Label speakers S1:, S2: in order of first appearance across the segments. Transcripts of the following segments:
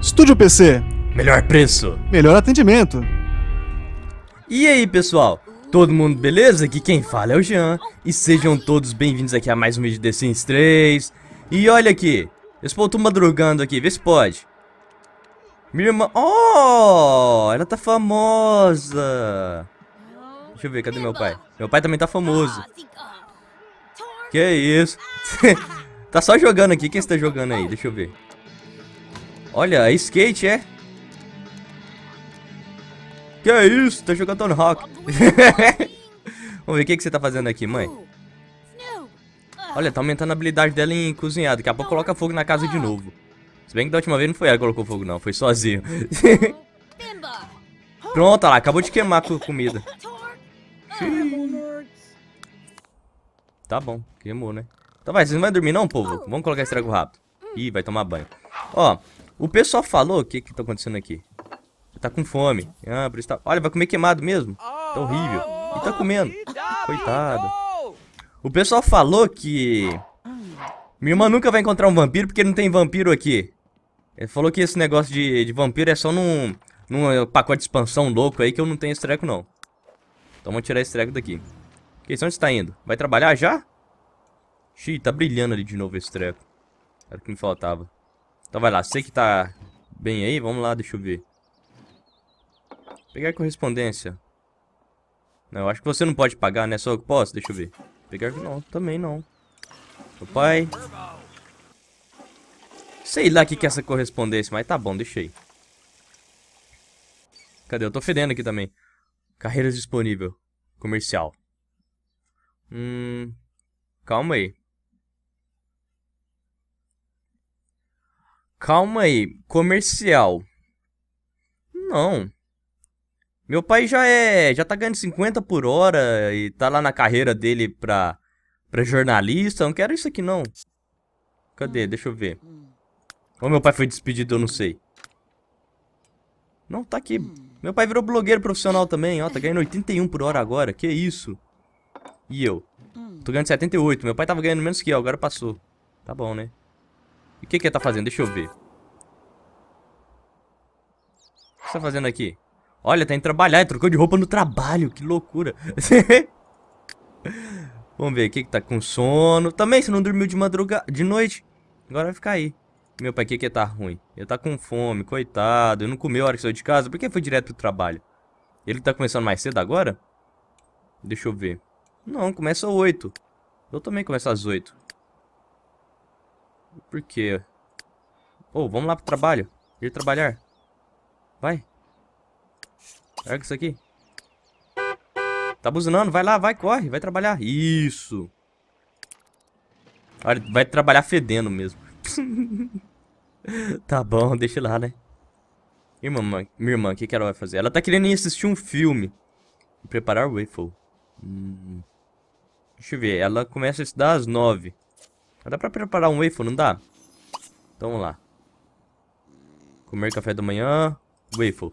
S1: Estúdio PC. Melhor preço. Melhor atendimento. E aí, pessoal? Todo mundo beleza? Aqui quem fala é o Jean. E sejam todos bem-vindos aqui a mais um vídeo de The Sims 3. E olha aqui. Eu estou tá madrugando aqui, vê se pode. Minha irmã... Oh! Ela tá famosa. Deixa eu ver, cadê meu pai? Meu pai também tá famoso. Que isso? tá só jogando aqui. Quem está jogando aí? Deixa eu ver. Olha, é skate, é? Que é isso? Tá jogando Tony Hawk. Vamos ver o que, que você tá fazendo aqui, mãe. Olha, tá aumentando a habilidade dela em cozinhar. Daqui a pouco coloca fogo na casa de novo. Se bem que da última vez não foi ela que colocou fogo, não. Foi sozinho. Pronto, olha lá. Acabou de queimar a comida. Tá bom. Queimou, né? Então vai, vocês não vão dormir não, povo? Vamos colocar esse trago rápido. Ih, vai tomar banho. Ó, o pessoal falou... O que que tá acontecendo aqui? Você tá com fome. Ah, por isso tá... Olha, vai comer queimado mesmo. Tá horrível. E tá comendo. Coitado. O pessoal falou que... Minha irmã nunca vai encontrar um vampiro porque não tem vampiro aqui. Ele falou que esse negócio de, de vampiro é só num, num pacote de expansão louco aí que eu não tenho esse treco, não. Então vamos tirar esse treco daqui. Que isso, então, onde você tá indo? Vai trabalhar já? Xiii, tá brilhando ali de novo esse treco. Era o que me faltava. Então vai lá, sei que tá bem aí, vamos lá, deixa eu ver. Pegar correspondência. Não, eu acho que você não pode pagar, né? Só eu que posso, deixa eu ver. Pegar não, também não. Papai. Sei lá o que, que é essa correspondência, mas tá bom, deixei. Cadê? Eu tô fedendo aqui também. Carreiras disponível. Comercial. Hum. Calma aí. Calma aí, comercial. Não. Meu pai já é, já tá ganhando 50 por hora e tá lá na carreira dele pra, pra jornalista. não quero isso aqui não. Cadê? Hum. Deixa eu ver. Ou meu pai foi despedido, eu não sei. Não, tá aqui. Hum. Meu pai virou blogueiro profissional também, ó. Tá ganhando 81 por hora agora. Que isso? E eu? Hum. Tô ganhando 78. Meu pai tava ganhando menos que eu, agora passou. Tá bom, né? E o que, que ele tá fazendo? Deixa eu ver. O que você tá fazendo aqui? Olha, tá indo trabalhar, ele trocou de roupa no trabalho, que loucura. Vamos ver, o que que tá com sono? Também, se não dormiu de madrugada, de noite, agora vai ficar aí. Meu pai, o que que tá ruim? Ele tá com fome, coitado, ele não comeu a hora que saiu de casa, por que foi direto pro trabalho? Ele tá começando mais cedo agora? Deixa eu ver. Não, começa às 8. Eu também começo às 8. Por quê? Ô, oh, vamos lá pro trabalho. Ir trabalhar. Vai. pega isso aqui. Tá buzinando, vai lá, vai, corre, vai trabalhar. Isso. Olha, vai trabalhar fedendo mesmo. tá bom, deixa lá, né? Irmã, minha irmã, o que, que ela vai fazer? Ela tá querendo ir assistir um filme. Preparar o waffle. Hum. Deixa eu ver, ela começa a estudar às nove. Mas dá pra preparar um waffle, não dá? Então vamos lá. Comer café da manhã. Waffle.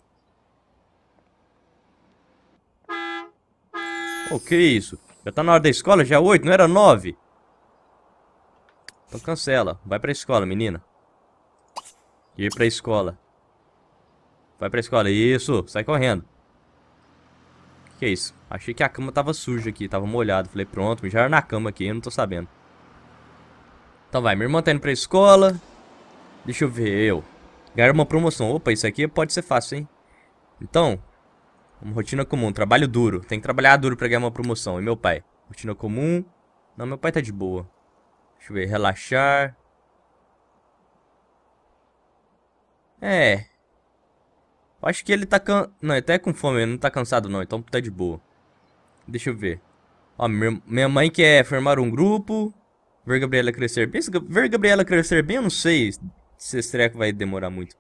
S1: O oh, que isso? Já tá na hora da escola? Já 8, é não era 9? Então cancela. Vai pra escola, menina. Ir pra escola. Vai pra escola. Isso, sai correndo. O que, que é isso? Achei que a cama tava suja aqui, tava molhada. Falei, pronto, era na cama aqui, eu não tô sabendo. Então vai, minha irmã tá indo pra escola. Deixa eu ver, eu. Ganhar uma promoção. Opa, isso aqui pode ser fácil, hein? Então, uma rotina comum, trabalho duro. Tem que trabalhar duro pra ganhar uma promoção. E meu pai? Rotina comum. Não, meu pai tá de boa. Deixa eu ver, relaxar. É. Eu acho que ele tá can... Não, ele até tá com fome, ele não tá cansado não, então tá de boa. Deixa eu ver. Ó, minha mãe quer formar um grupo. Ver Gabriela crescer bem. Ver Gabriela crescer bem, eu não sei se esse treco vai demorar muito.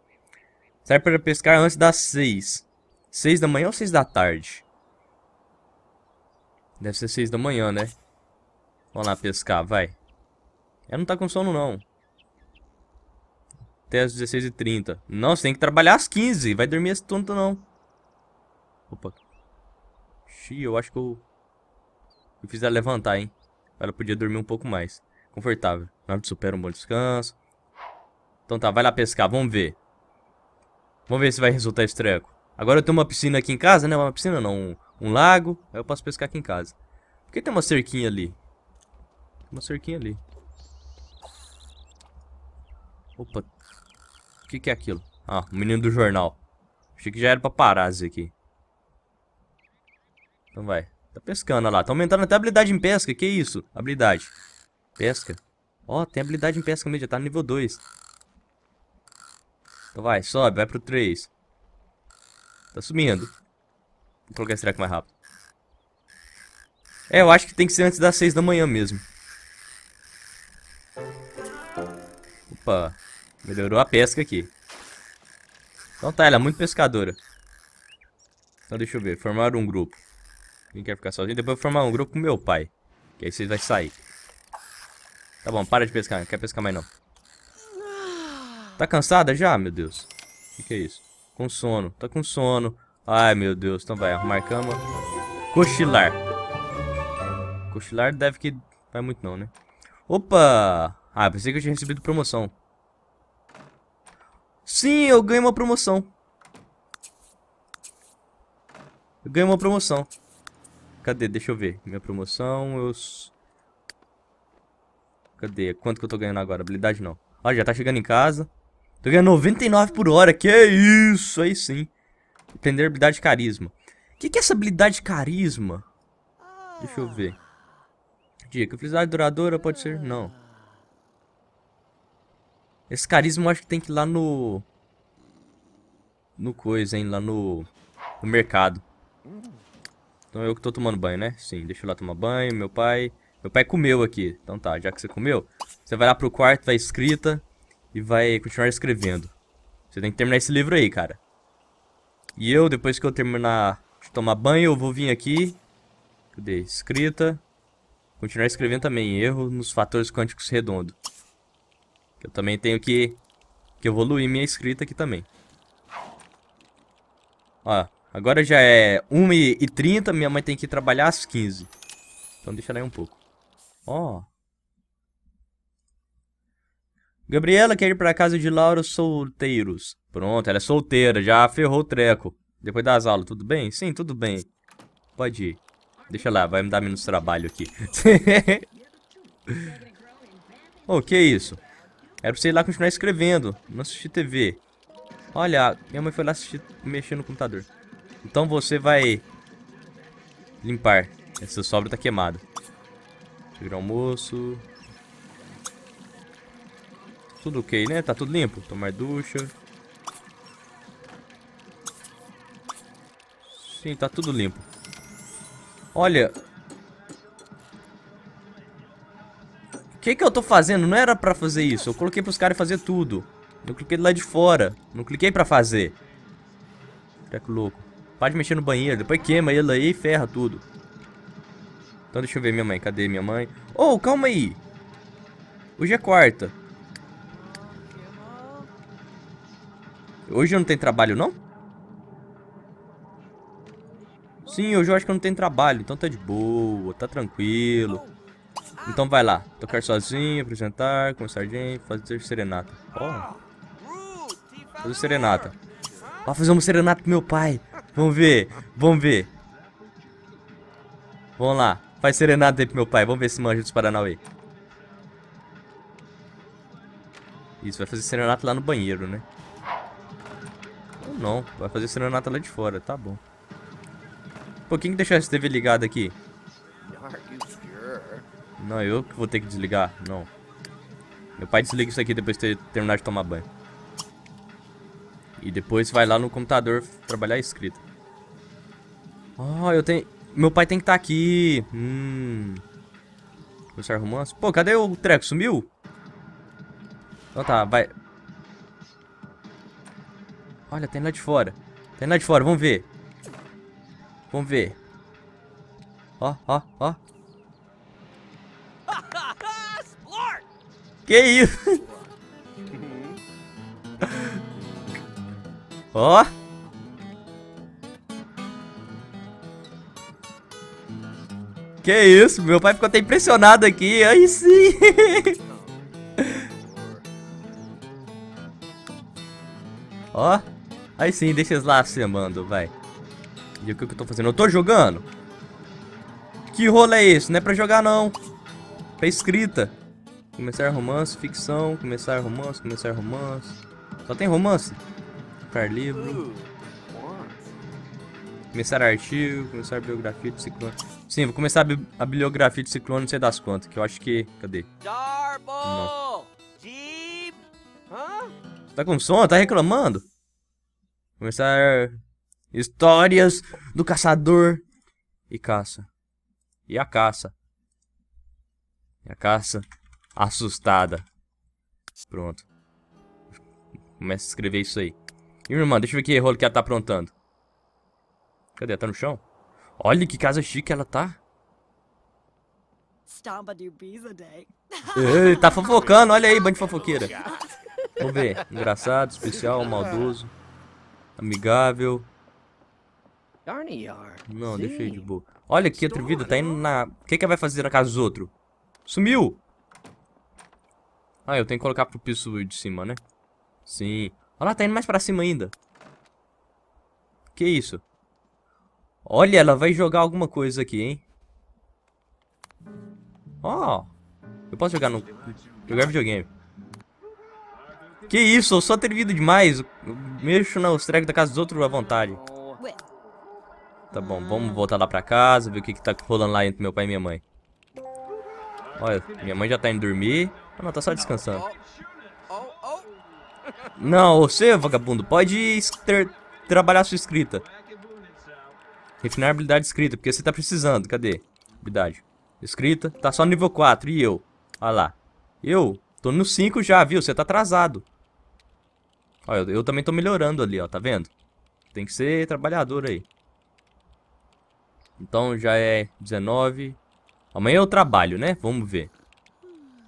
S1: Sai para pescar antes das 6. 6 da manhã ou 6 da tarde? Deve ser 6 da manhã, né? Vamos lá pescar, vai. Ela não tá com sono, não. Até as 16h30. Não, você tem que trabalhar às 15 Vai dormir esse tonto, não. Opa. Xii, eu acho que eu... Eu fiz ela levantar, hein? Ela podia dormir um pouco mais. Confortável. Nada supera um bom descanso. Então tá, vai lá pescar, vamos ver. Vamos ver se vai resultar esse treco. Agora eu tenho uma piscina aqui em casa, né? Uma piscina não, um, um lago. Aí eu posso pescar aqui em casa. Por que tem uma cerquinha ali? Tem uma cerquinha ali. Opa. O que, que é aquilo? Ah, o menino do jornal. Achei que já era isso aqui. Então vai. Tá pescando, olha lá. Tá aumentando até a habilidade em pesca. Que isso? Habilidade. Pesca. Ó, oh, tem habilidade em pesca mesmo, já tá no nível 2. Então vai, sobe, vai pro 3. Tá subindo. Vou colocar esse treco mais rápido. É, eu acho que tem que ser antes das 6 da manhã mesmo. Opa, melhorou a pesca aqui. Então tá, ela é muito pescadora. Então deixa eu ver, formar um grupo. Quem quer ficar sozinho? Depois eu vou formar um grupo com meu pai. Que aí vocês vão sair. Tá bom, para de pescar. Não quer pescar mais não. Tá cansada já? Meu Deus. O que, que é isso? Com sono. Tá com sono. Ai, meu Deus. Então vai, arrumar cama. Cochilar. Cochilar deve que... Vai muito não, né? Opa! Ah, pensei que eu tinha recebido promoção. Sim, eu ganhei uma promoção. Eu ganhei uma promoção. Cadê? Deixa eu ver. Minha promoção, eu... Cadê? Quanto que eu tô ganhando agora? Habilidade não. Ó, já tá chegando em casa. Tô ganhando 99 por hora. Que isso? Aí sim. Aprender habilidade de carisma. O que, que é essa habilidade de carisma? Deixa eu ver. Dica. Felicidade duradoura pode ser? Não. Esse carisma eu acho que tem que ir lá no... No coisa, hein? Lá no... No mercado. Então eu que tô tomando banho, né? Sim, deixa eu lá tomar banho. Meu pai... Meu pai comeu aqui. Então tá, já que você comeu, você vai lá pro quarto, vai escrita e vai continuar escrevendo. Você tem que terminar esse livro aí, cara. E eu, depois que eu terminar de tomar banho, eu vou vir aqui. Cadê? Escrita. Continuar escrevendo também. Erro nos fatores quânticos redondo. Eu também tenho que, que evoluir minha escrita aqui também. Ó, agora já é 1h30, minha mãe tem que trabalhar às 15 Então deixa ela aí um pouco. Ó. Oh. Gabriela quer ir pra casa de Laura solteiros. Pronto, ela é solteira, já ferrou o treco. Depois das aulas, tudo bem? Sim, tudo bem. Pode ir. Deixa lá, vai me dar menos trabalho aqui. oh, que isso? Era pra você ir lá continuar escrevendo, não assistir TV. Olha, minha mãe foi lá assistir, mexer no computador. Então você vai limpar. Essa sobra tá queimada. Segurar almoço. Tudo ok, né? Tá tudo limpo. Tomar ducha. Sim, tá tudo limpo. Olha. O que que eu tô fazendo? Não era pra fazer isso. Eu coloquei pros caras fazer tudo. Eu cliquei lá de fora. Não cliquei pra fazer. Tá que louco. Pode de mexer no banheiro. Depois queima ele aí e ferra tudo. Então deixa eu ver minha mãe. Cadê minha mãe? Oh, calma aí. Hoje é quarta. Hoje eu não tenho trabalho, não? Sim, hoje eu acho que eu não tenho trabalho. Então tá de boa, tá tranquilo. Então vai lá. Tocar sozinho, apresentar, conversar gente, fazer serenata. Oh. Fazer serenata. Vai fazer uma serenata pro meu pai. Vamos ver, vamos ver. Vamos lá. Faz serenata aí pro meu pai. Vamos ver se manja dos Paranauê. Isso, vai fazer serenata lá no banheiro, né? Ou não, vai fazer serenata lá de fora, tá bom. Pô, quem que deixou essa TV ligada aqui? Não, eu que vou ter que desligar, não. Meu pai desliga isso aqui depois de terminar de tomar banho. E depois vai lá no computador trabalhar escrita. Oh, eu tenho... Meu pai tem que estar tá aqui. Hum. Começar romance. Pô, cadê o treco? Sumiu? Então tá, vai. Olha, tem lá de fora. Tem lá de fora, vamos ver. Vamos ver. Ó, ó, ó. Que isso? Ó. oh. Que isso, meu pai ficou até impressionado aqui. Aí sim. Ó. Aí sim, deixa eles lá se amando, vai. E o que eu tô fazendo? Eu tô jogando? Que rolo é esse? Não é pra jogar, não. Pra escrita. Começar romance, ficção, começar romance, começar romance. Só tem romance? Comprar livro. Começar artigo, começar biografia de Sim, vou começar a, bi a bibliografia de Ciclone, não sei das quantas, que eu acho que... Cadê? Darbo! Jeep! Hã? tá com sono? Tá reclamando? Começar... Histórias do caçador e caça. E a caça. E a caça assustada. Pronto. Começa a escrever isso aí. E irmã, deixa eu ver que rolo que ela tá aprontando. Cadê? Tá no chão? Olha que casa chique ela tá. Ei, tá fofocando, olha aí, bando de fofoqueira. Vamos ver. Engraçado, especial, maldoso, amigável. Não, deixa aí de boa. Olha que atrevida, tá indo na... O que que vai fazer na casa dos outros? Sumiu! Ah, eu tenho que colocar pro piso de cima, né? Sim. Olha lá, tá indo mais pra cima ainda. Que isso? Olha, ela vai jogar alguma coisa aqui, hein? Ó. Oh, eu posso jogar no... Jogar videogame. Que isso, eu sou atrevido demais. mexo na trecos da casa dos outros à vontade. Tá bom, vamos voltar lá pra casa, ver o que que tá rolando lá entre meu pai e minha mãe. Olha, minha mãe já tá indo dormir. Ela ah, tá só descansando. Não, você, vagabundo, pode ter, trabalhar sua escrita. Refinar habilidade escrita, porque você tá precisando. Cadê? Habilidade. Escrita. Tá só no nível 4. E eu? Olha ah lá. Eu tô no 5 já, viu? Você tá atrasado. Olha, eu, eu também tô melhorando ali, ó. Tá vendo? Tem que ser trabalhador aí. Então já é 19. Amanhã eu trabalho, né? Vamos ver.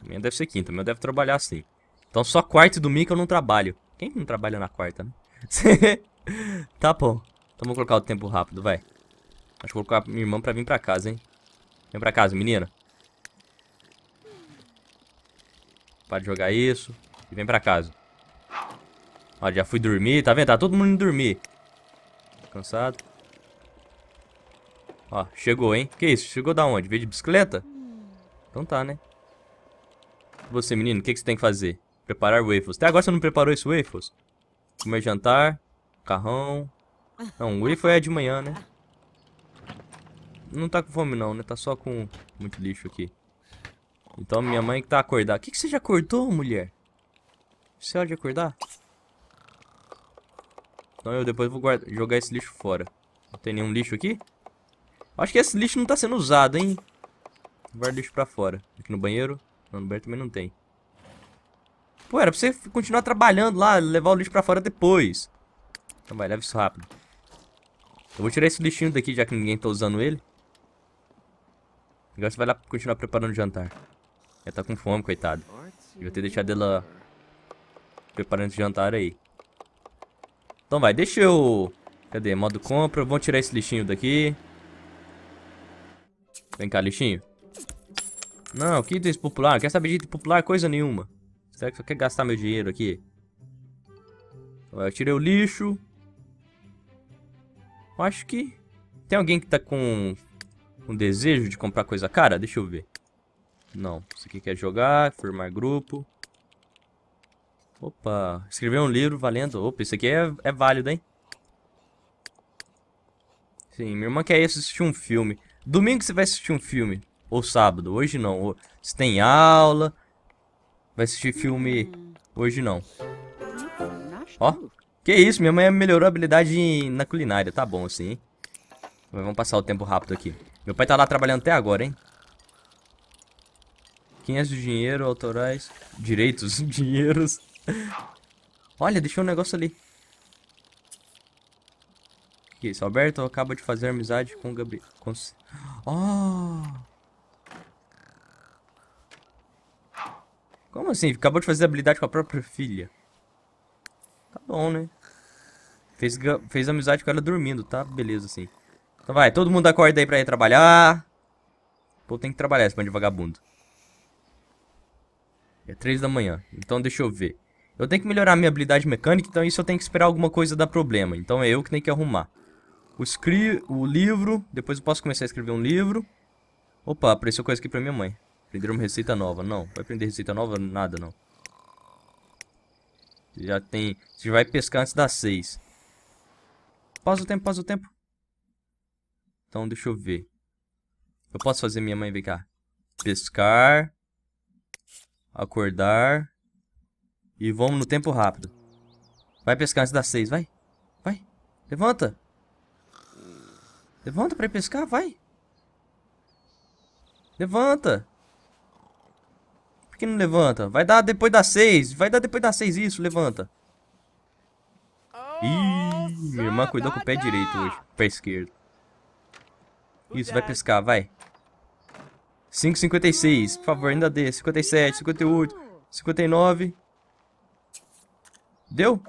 S1: Amanhã deve ser quinta, mas eu devo trabalhar sim. Então só quarta e domingo eu não trabalho. Quem não trabalha na quarta, né? tá bom. Então vou colocar o tempo rápido, vai. Acho que vou colocar minha irmã pra vir pra casa, hein? Vem pra casa, menina. Para de jogar isso. E vem pra casa. Ó, já fui dormir. Tá vendo? Tá todo mundo indo dormir. Cansado. Ó, chegou, hein? Que isso? Chegou da onde? Veio de bicicleta? Então tá, né? Você, menino, o que, que você tem que fazer? Preparar waffles. Até agora você não preparou esse waffles? Comer jantar, carrão. Não, o waffle é de manhã, né? não tá com fome não, né? Tá só com muito lixo aqui. Então minha mãe que tá acordada. O que, que você já acordou, mulher? Você é hora de acordar? Então eu depois vou guarda, jogar esse lixo fora. Não tem nenhum lixo aqui? Acho que esse lixo não tá sendo usado, hein? Guarda o lixo pra fora. Aqui no banheiro? Não, no banheiro também não tem. Pô, era pra você continuar trabalhando lá, levar o lixo pra fora depois. Então vai, leva isso rápido. Eu vou tirar esse lixinho daqui, já que ninguém tá usando ele. Agora você vai lá continuar preparando o jantar. Ela tá com fome, coitado. Devia ter deixado ela preparando o jantar aí. Então vai, deixa eu... Cadê? Modo compra. Vamos tirar esse lixinho daqui. Vem cá, lixinho. Não, que itens popular? Não quer saber de popular? Coisa nenhuma. Será que só quer gastar meu dinheiro aqui? Então eu tirei o lixo. Eu acho que... Tem alguém que tá com um desejo de comprar coisa cara? Deixa eu ver. Não, isso aqui quer jogar, formar grupo. Opa, escrever um livro valendo. Opa, isso aqui é, é válido, hein? Sim, minha irmã quer ir assistir um filme. Domingo você vai assistir um filme. Ou sábado, hoje não. Você tem aula. Vai assistir filme hoje não. Ó, que isso, minha mãe melhorou a habilidade na culinária. Tá bom assim, Vamos passar o tempo rápido aqui. Meu pai tá lá trabalhando até agora, hein? 500 de dinheiro, autorais... Direitos, dinheiros... Olha, deixou um negócio ali. O que é isso? Alberto acaba de fazer amizade com o Gabriel... Com... Oh! Como assim? Acabou de fazer habilidade com a própria filha. Tá bom, né? Fez, fez amizade com ela dormindo, tá? Beleza, assim. Então vai, todo mundo acorda aí pra ir trabalhar. Pô, tem que trabalhar esse bando de vagabundo. É três da manhã, então deixa eu ver. Eu tenho que melhorar minha habilidade mecânica, então isso eu tenho que esperar alguma coisa dar problema. Então é eu que tenho que arrumar. O, escri o livro, depois eu posso começar a escrever um livro. Opa, apareceu coisa aqui pra minha mãe. Aprender uma receita nova. Não, vai aprender receita nova? Nada, não. Você já tem... Você vai pescar antes das seis. Pausa o tempo, pausa o tempo. Então, deixa eu ver. Eu posso fazer minha mãe, vir cá. Pescar. Acordar. E vamos no tempo rápido. Vai pescar antes das seis, vai. Vai. Levanta. Levanta pra ir pescar, vai. Levanta. Por que não levanta? Vai dar depois das seis. Vai dar depois das seis isso, levanta. Ih, minha irmã cuidou com o pé direito hoje. Pé esquerdo. Isso, vai pescar, vai. 5,56. Por favor, ainda dê. 57, 58, 59. Deu?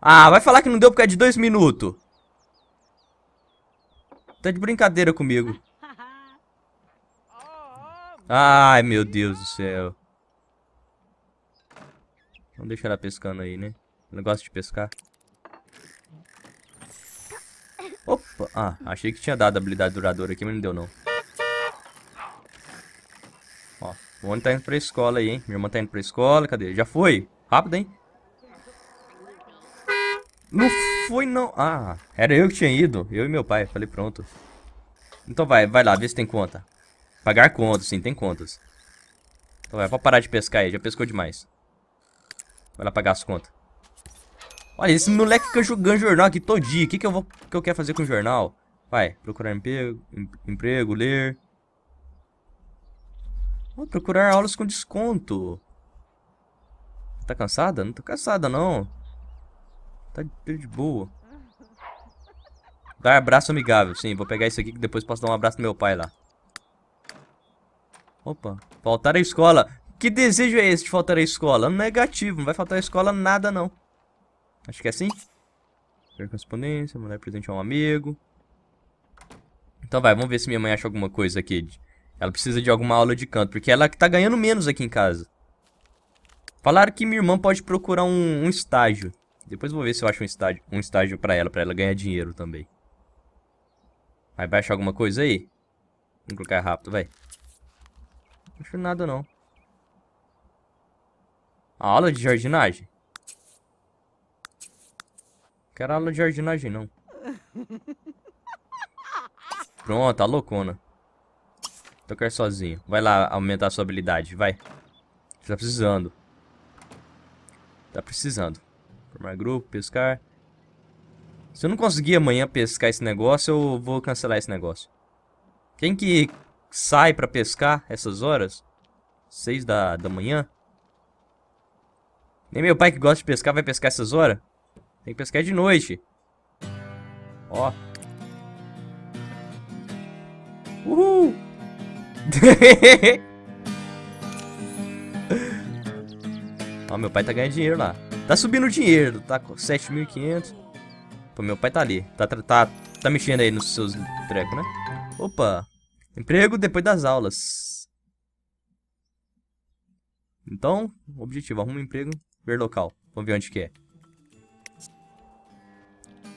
S1: Ah, vai falar que não deu porque é de dois minutos. Tá de brincadeira comigo. Ai, meu Deus do céu. Vamos deixar ela pescando aí, né? Negócio de pescar. Tipo, ah, achei que tinha dado habilidade duradoura aqui, mas não deu não. Ó, o Oni tá indo pra escola aí, hein? Minha irmã tá indo pra escola, cadê? Já foi? Rápido, hein? Não foi não. Ah, era eu que tinha ido. Eu e meu pai. Falei, pronto. Então vai, vai lá, vê se tem conta. Pagar contas, sim, tem contas. Então vai, pode parar de pescar aí, já pescou demais. Vai lá pagar as contas. Olha, esse moleque fica jogando jornal aqui todo dia. O que, que, eu, vou, que eu quero fazer com o jornal? Vai, procurar emprego, em, emprego ler. Vou procurar aulas com desconto. Tá cansada? Não tô cansada, não. Tá de boa. Dar abraço amigável. Sim, vou pegar isso aqui que depois posso dar um abraço no meu pai lá. Opa, faltar a escola. Que desejo é esse de faltar a escola? Negativo, não vai faltar a escola nada não. Acho que é assim. Ver correspondência, mandar presente a um amigo. Então vai, vamos ver se minha mãe acha alguma coisa aqui. Ela precisa de alguma aula de canto, porque ela que tá ganhando menos aqui em casa. Falaram que minha irmã pode procurar um, um estágio. Depois vou ver se eu acho um estágio, um estágio pra ela, pra ela ganhar dinheiro também. Vai, achar alguma coisa aí? Vamos clicar rápido, vai. Não acho nada não. A aula de jardinagem? Quero aula de jardinagem, não. Pronto, a tá loucona. Tocar sozinho. Vai lá aumentar a sua habilidade, vai. tá precisando. Tá precisando. Formar grupo, pescar. Se eu não conseguir amanhã pescar esse negócio, eu vou cancelar esse negócio. Quem que sai pra pescar essas horas? Seis da, da manhã? Nem meu pai que gosta de pescar vai pescar essas horas? Tem que pescar de noite. Ó. Uhul! Ó, meu pai tá ganhando dinheiro lá. Tá subindo o dinheiro, tá com 7.500. Pô, meu pai tá ali. Tá, tá, tá mexendo aí nos seus trecos, né? Opa! Emprego depois das aulas. Então, objetivo, arruma um emprego, ver local. Vamos ver onde que é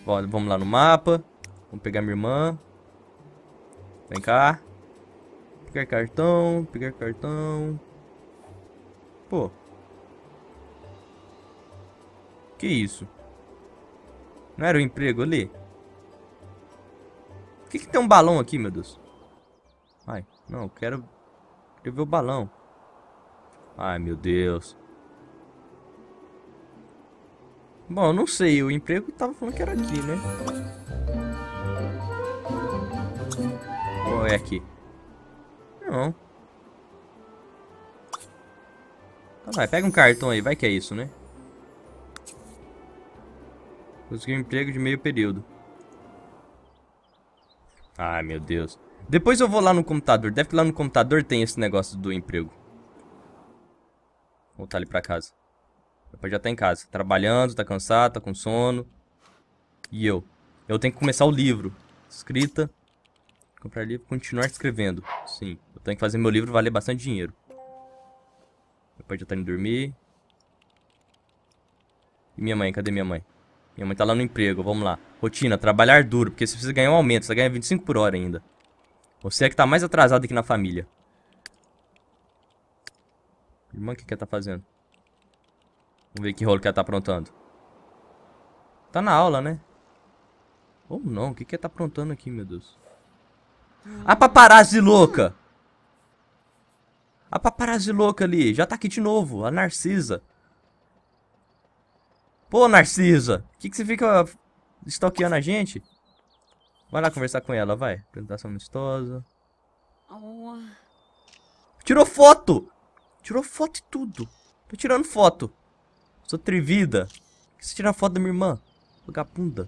S1: vamos lá no mapa. Vamos pegar minha irmã. Vem cá. Pegar cartão, pegar cartão. Pô. Que isso? Não era o emprego ali? Por que, que tem um balão aqui, meu Deus? Ai, não, eu quero... Eu ver o balão. Ai, meu Deus. Bom, não sei, o emprego tava falando que era aqui, né? Ou é aqui? Não. Ah, vai, pega um cartão aí, vai que é isso, né? Consegui um emprego de meio período. Ai, meu Deus. Depois eu vou lá no computador. Deve que lá no computador tem esse negócio do emprego. Vou voltar ali pra casa. Meu pai já tá em casa, tá trabalhando, tá cansado, tá com sono. E eu? Eu tenho que começar o livro. Escrita. Comprar livro, continuar escrevendo. Sim, eu tenho que fazer meu livro valer bastante dinheiro. Meu pai já tá indo dormir. E minha mãe, cadê minha mãe? Minha mãe tá lá no emprego, vamos lá. Rotina, trabalhar duro, porque você precisa ganhar um aumento, você ganha 25 por hora ainda. Você é que tá mais atrasado aqui na família. Irmã, o que que ela tá fazendo? Vamos ver que rolo que ela tá aprontando. Tá na aula, né? Ou não, o que que ela tá aprontando aqui, meu Deus? A paparazzi louca! A paparazzi louca ali, já tá aqui de novo, a Narcisa. Pô, Narcisa, O que que você fica estoqueando a gente? Vai lá conversar com ela, vai. Apresentação amistosa. Tirou foto! Tirou foto e tudo. Tô tirando foto. Sou trevida. Por que você tira foto da minha irmã? Vagabunda.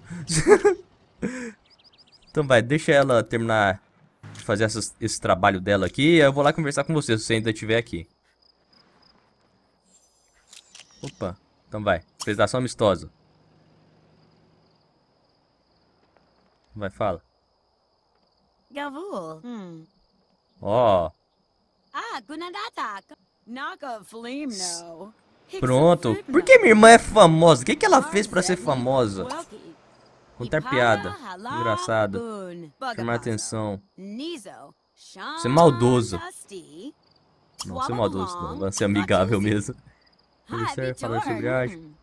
S1: então vai, deixa ela terminar de fazer essas, esse trabalho dela aqui. eu vou lá conversar com você, se você ainda estiver aqui. Opa, então vai. Prestação amistosa. Vai, fala. Gavul. Hum. Ó. Ah, Gunadata. Naga Flame não. Pronto. Por que minha irmã é famosa? O que, que ela fez pra é ser famosa? Contar piada. Engraçado. Chamar atenção. Você é maldoso. Não, você é maldoso não. Você é amigável mesmo. falar sobre arte. Hmm.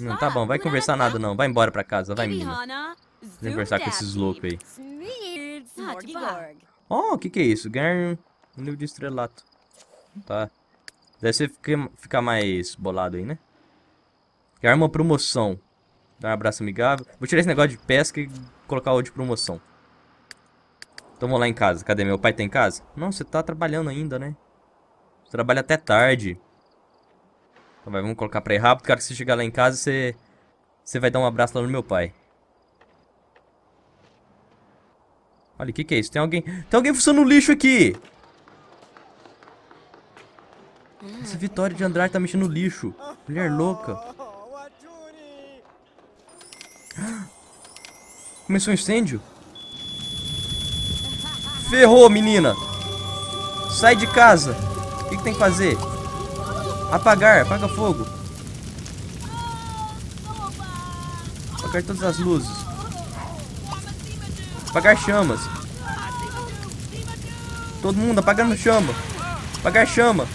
S1: Não, tá bom, vai conversar nada não. Vai embora pra casa, vai menina. conversar com esses loucos aí. Oh, o que que é isso? Ganhar um livro de estrelato. Tá. Daí você fica, fica mais bolado aí, né? Quer é uma promoção. Dá um abraço amigável. Vou tirar esse negócio de pesca e colocar o de promoção. Então lá em casa. Cadê? Meu pai tá em casa? Não, você tá trabalhando ainda, né? Você trabalha até tarde. Então vai, vamos colocar pra ir rápido. Cara, que você chegar lá em casa, você... Você vai dar um abraço lá no meu pai. Olha, o que que é isso? Tem alguém... Tem alguém funcionando no lixo aqui! Essa Vitória de Andrade tá mexendo no lixo. Mulher louca. Começou um incêndio? Ferrou, menina. Sai de casa. O que, que tem que fazer? Apagar. Apaga fogo. Apagar todas as luzes. Apagar chamas. Todo mundo apagando chama. Apagar chama.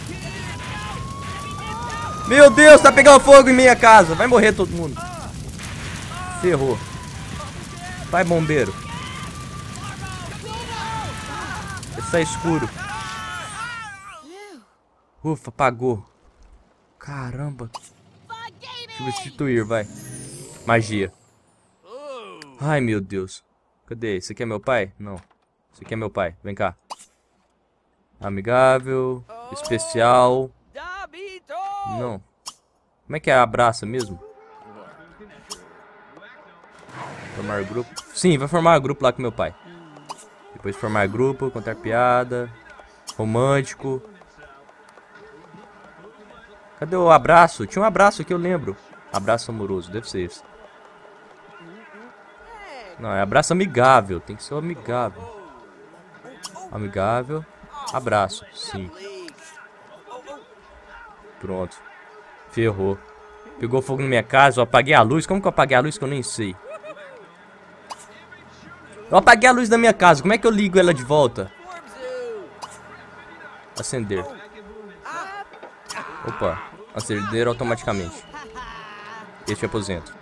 S1: Meu Deus, tá pegando fogo em minha casa. Vai morrer todo mundo. Ferrou. Vai, bombeiro. Está é escuro. Ufa, apagou. Caramba. Substituir, vai. Magia. Ai, meu Deus. Cadê? Você quer é meu pai? Não. Você quer é meu pai. Vem cá. Amigável. Especial. Não. Como é que é abraça mesmo? Formar grupo. Sim, vai formar grupo lá com meu pai. Depois formar grupo, contar piada. Romântico. Cadê o abraço? Tinha um abraço que eu lembro. Abraço amoroso, deve ser isso. Não, é abraço amigável. Tem que ser amigável. Amigável. Abraço, sim. Pronto. Ferrou. Pegou fogo na minha casa, eu apaguei a luz. Como que eu apaguei a luz que eu nem sei? Eu apaguei a luz da minha casa, como é que eu ligo ela de volta? Acender. Opa, acender automaticamente. Este aposento.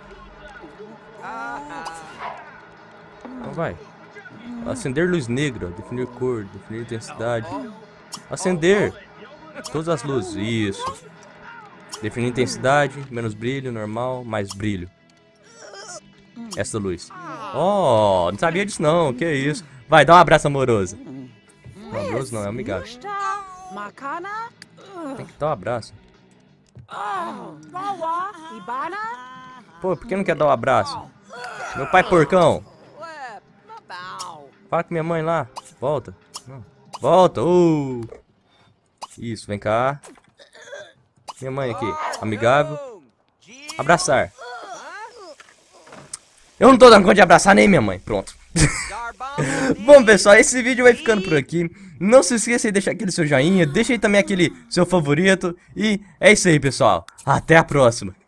S1: Então vai. Acender luz negra, definir cor, definir intensidade. Acender! Todas as luzes, isso. Definir intensidade, menos brilho, normal, mais brilho. Essa luz. Oh, não sabia disso não, que isso. Vai, dá um abraço amoroso. Não, amoroso não, é amigável. Tem que dar um abraço. Pô, por que não quer dar um abraço? Meu pai é porcão. Fala com minha mãe lá. Volta. Volta. Uh. Isso, vem cá. Minha mãe aqui. Amigável. Abraçar. Eu não tô dando conta de abraçar nem minha mãe. Pronto. Bom, pessoal, esse vídeo vai ficando por aqui. Não se esqueça de deixar aquele seu joinha. Deixa aí também aquele seu favorito. E é isso aí, pessoal. Até a próxima.